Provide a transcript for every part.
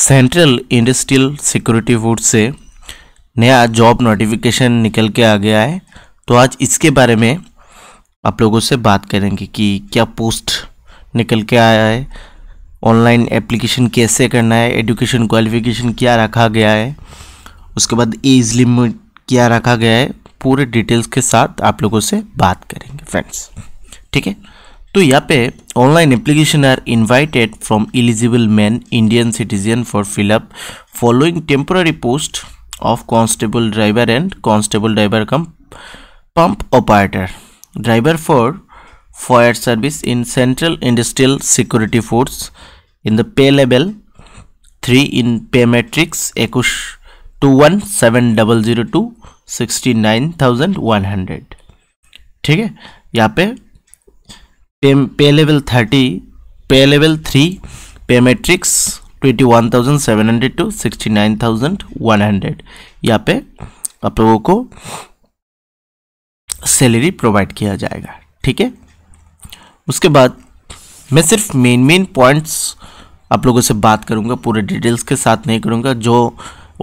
Central industrial security board से नया job notification निकल के आ गया है तो आज इसके बारे में आप लोगों से बात करेंगे कि क्या पोस्ट निकल के आया है ऑनलाइन एप्लीकेशन कैसे करना है एजुकेशन क्वालिफिकेशन क्या रखा गया है उसके बाद एज लिमिट क्या रखा गया है पूरे डिटेल्स के साथ आप लोगों से बात करेंगे फ्रेंड्स ठीक है तो यहाँ पे online application are invited from eligible man Indian citizen for fill up following temporary post of constable driver and constable driver cum pump operator driver for fire service in central industrial security force in the pay level three in pay matrix एक one seven double zero two sixty nine thousand one hundred ठीक है यहाँ पे pay level thirty pay level three pay matrix twenty one thousand seven hundred two sixty nine thousand one hundred यहाँ पे आप लोगों को सैलरी प्रोवाइड किया जाएगा ठीक है उसके बाद मैं सिर्फ मेन मेन पॉइंट्स आप लोगों से बात करूँगा पूरे डिटेल्स के साथ नहीं करूँगा जो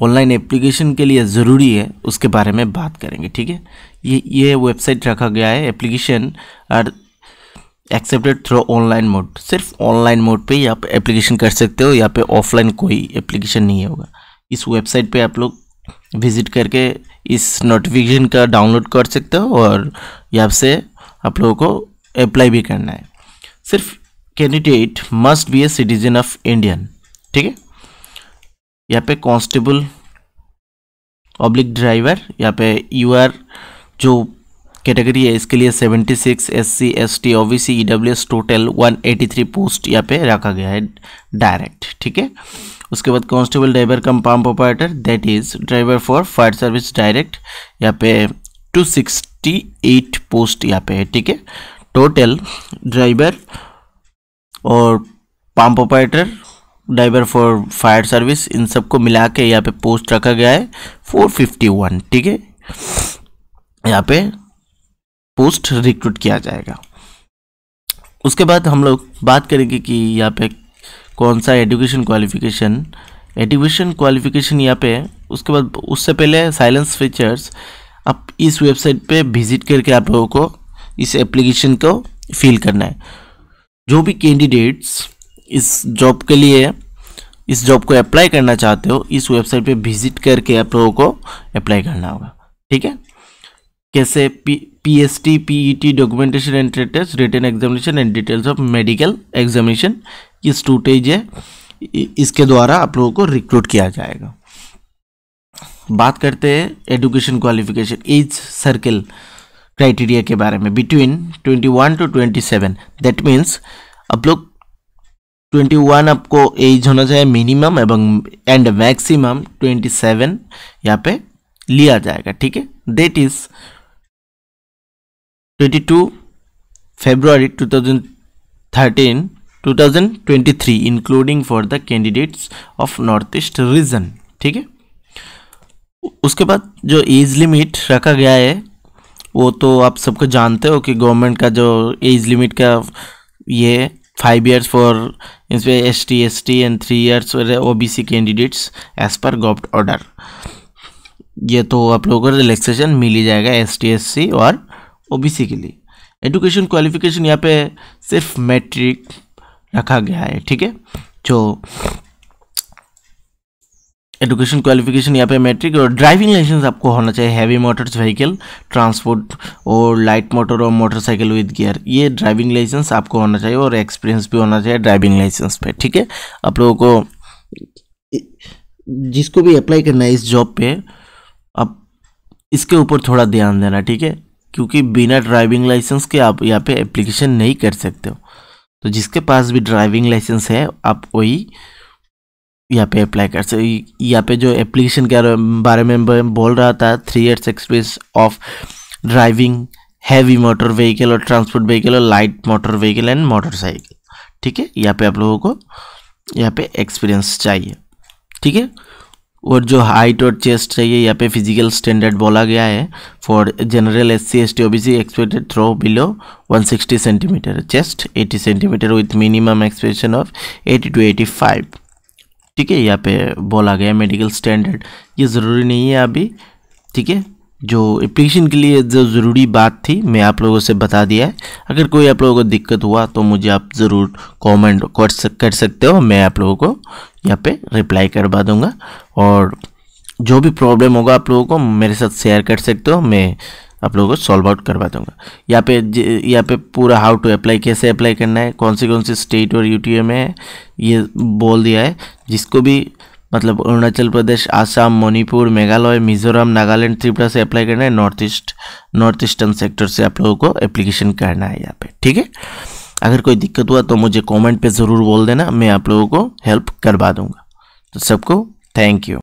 ऑनलाइन एप्लीकेशन के लिए ज़रूरी है उसके बारे में बात करेंगे ठीक है ये ये वेबसाइट रखा गया है एप्लीकेशन और एक्सेप्टेड थ्रू ऑनलाइन मोड सिर्फ ऑनलाइन मोड पे ही आप एप्लीकेशन कर सकते हो यहाँ पे ऑफलाइन कोई एप्लीकेशन नहीं होगा इस वेबसाइट पे आप लोग विजिट करके इस नोटिफिकेशन का डाउनलोड कर सकते हो और यहाँ से आप लोगों को अप्लाई भी करना है सिर्फ candidate must be a citizen of Indian ठीक है यहाँ पे कांस्टेबल पब्लिक ड्राइवर यहाँ पे यू आर जो कैटेगरी है इसके लिए 76 six S C S T O C E W S total 183 post यहाँ पे रखा गया है डायरेक्ट ठीक है उसके बाद constable driver cum pump operator that is driver for fire service direct यहाँ पे 268 पोस्ट यहाँ पे है ठीक है टोटल ड्राइवर और pump operator driver for fire service इन सबको मिला के यहाँ पे पोस्ट रखा गया है 451 ठीक है यहाँ पे पोस्ट रिक्रूट किया जाएगा उसके बाद हम लोग बात करेंगे कि यहाँ पे कौन सा एजुकेशन क्वालिफिकेशन एजुकेशन क्वालिफिकेशन यहाँ पे उसके बाद उससे पहले साइलेंस फीचर्स आप इस वेबसाइट पे विजिट करके आप लोगों को इस एप्लीकेशन को फिल करना है जो भी कैंडिडेट्स इस जॉब के लिए इस जॉब को अप्लाई करना चाहते हो इस वेबसाइट पे विजिट करके आप लोगों को अप्लाई करना होगा ठीक है कैसे P PST, PET, documentation entry test written examination and details of medical examination ये स्टूटेज है इसके द्वारा आप लोगों को रिक्रूट किया जाएगा बात करते हैं education qualification age circle criteria के बारे में बिटवीन 21 टू 27 दैट मीन्स आप लोग 21 आपको एज होना चाहिए मिनिमम एवं एंड मैक्सिमम 27 यहाँ पे लिया जाएगा ठीक है that is 22 February 2013 2023 including for the candidates of north east region ठीक है उसके बाद जो एज लिमिट रखा गया है वो तो आप सबको जानते हो कि गवर्नमेंट का जो एज लिमिट का ये फाइव इयर्स फॉर इसमें S T S T and three years for O B C candidates age per govt order ये तो आप लोगों को रिलैक्सेशन मिल ही जाएगा एस टी एस सी और ओबीसी के लिए एजुकेशन क्वालिफिकेशन यहाँ पे सिर्फ मैट्रिक रखा गया है ठीक है जो एजुकेशन क्वालिफिकेशन यहाँ पे मैट्रिक और ड्राइविंग लाइसेंस आपको होना चाहिए हैवी मोटर्स व्हीकल ट्रांसपोर्ट और लाइट मोटर और मोटरसाइकिल विद गियर ये ड्राइविंग लाइसेंस आपको होना चाहिए और एक्सपीरियंस भी होना चाहिए ड्राइविंग लाइसेंस पे ठीक है आप लोगों को जिसको भी अप्लाई करना है इस जॉब पे आप इसके ऊपर थोड़ा ध्यान देना ठीक है क्योंकि बिना ड्राइविंग लाइसेंस के आप यहाँ पे एप्लीकेशन नहीं कर सकते हो तो जिसके पास भी ड्राइविंग लाइसेंस है आप वही यहाँ पे अप्लाई कर सकते यहाँ पे जो एप्लीकेशन के बारे में बोल रहा था three years experience of driving heavy motor vehicle और ट्रांसपोर्ट व्हीकल और light motor vehicle and motorcycle ठीक है यहाँ पे आप लोगों को यहाँ पे एक्सपीरियंस चाहिए ठीक है और जो हाइट और चेस्ट चाहिए यहाँ पे फिजिकल स्टैंडर्ड बोला गया है for general S C S T O B C expected through below 160 centimetre chest 80 centimetre with minimum expectation of 80 to 85 ठीक है यहाँ पे बोला गया मेडिकल स्टैंडर्ड ये ज़रूरी नहीं है अभी ठीक है जो एप्लीकेशन के लिए जो ज़रूरी बात थी मैं आप लोगों से बता दिया है अगर कोई आप लोगों को दिक्कत हुआ तो मुझे आप ज़रूर कमेंट कर सकते हो मैं आप लोगों को यहाँ पे रिप्लाई करवा दूँगा और जो भी प्रॉब्लम होगा आप लोगों को मेरे साथ शेयर कर सकते हो मैं आप लोगों को सॉल्व आउट करवा दूंगा यहाँ पे यहाँ पे पूरा हाउ टू अप्लाई कैसे अप्लाई करना है कौन सी कौन सी स्टेट और यूटीए में ये बोल दिया है जिसको भी मतलब अरुणाचल प्रदेश आसाम मणिपुर मेघालय मिजोरम नागालैंड त्रिपुरा से अप्लाई करना है नॉर्थ ईस्ट नॉर्थ ईस्टर्न सेक्टर से आप लोगों को एप्लीकेशन करना है यहाँ पे ठीक है अगर कोई दिक्कत हुआ तो मुझे कमेंट पे ज़रूर बोल देना मैं आप लोगों को हेल्प करवा दूंगा तो सबको Thank you.